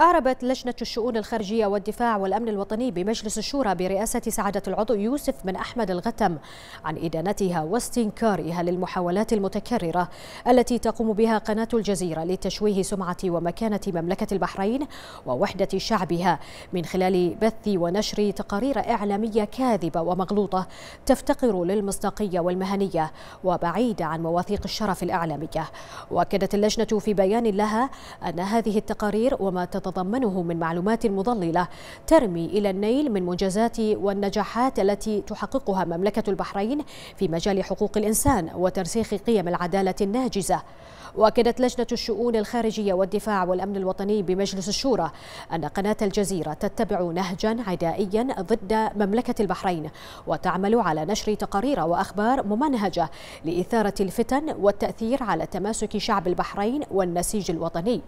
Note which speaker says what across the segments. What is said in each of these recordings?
Speaker 1: أعربت لجنة الشؤون الخارجية والدفاع والأمن الوطني بمجلس الشورى برئاسة سعادة العضو يوسف بن أحمد الغتم عن إدانتها واستنكارها للمحاولات المتكررة التي تقوم بها قناة الجزيرة لتشويه سمعة ومكانة مملكة البحرين ووحدة شعبها من خلال بث ونشر تقارير إعلامية كاذبة ومغلوطة تفتقر للمصداقية والمهنية وبعيدة عن مواثيق الشرف الإعلامية وأكدت اللجنة في بيان لها أن هذه التقارير وما تتضمنه من معلومات مضللة ترمي إلى النيل من منجزات والنجاحات التي تحققها مملكة البحرين في مجال حقوق الإنسان وترسيخ قيم العدالة الناجزة وأكدت لجنة الشؤون الخارجية والدفاع والأمن الوطني بمجلس الشورى أن قناة الجزيرة تتبع نهجا عدائيا ضد مملكة البحرين وتعمل على نشر تقارير وأخبار ممنهجة لإثارة الفتن والتأثير على تماسك شعب البحرين والنسيج الوطني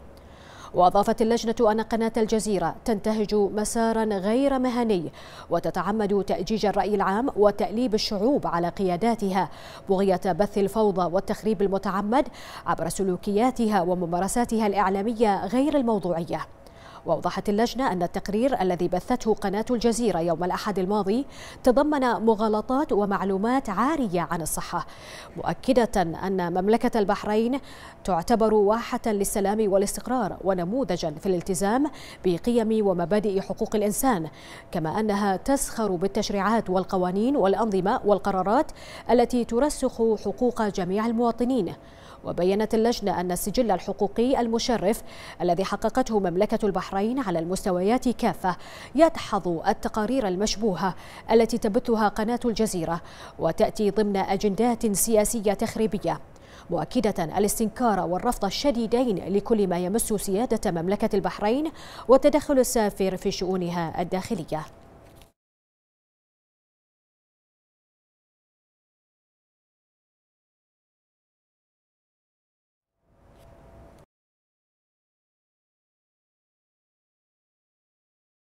Speaker 1: وأضافت اللجنة أن قناة الجزيرة تنتهج مسارا غير مهني وتتعمد تأجيج الرأي العام وتأليب الشعوب على قياداتها بغية بث الفوضى والتخريب المتعمد عبر سلوكياتها وممارساتها الإعلامية غير الموضوعية وأوضحت اللجنة أن التقرير الذي بثته قناة الجزيرة يوم الأحد الماضي تضمن مغالطات ومعلومات عارية عن الصحة مؤكدة أن مملكة البحرين تعتبر واحة للسلام والاستقرار ونموذجا في الالتزام بقيم ومبادئ حقوق الإنسان كما أنها تسخر بالتشريعات والقوانين والأنظمة والقرارات التي ترسخ حقوق جميع المواطنين وبينت اللجنة أن السجل الحقوقي المشرف الذي حققته مملكة البحرين البحرين على المستويات كافة يدحض التقارير المشبوهة التي تبثها قناة الجزيرة وتأتي ضمن أجندات سياسية تخريبية مؤكدة الاستنكار والرفض الشديدين لكل ما يمس سيادة مملكة البحرين والتدخل السافر في شؤونها الداخلية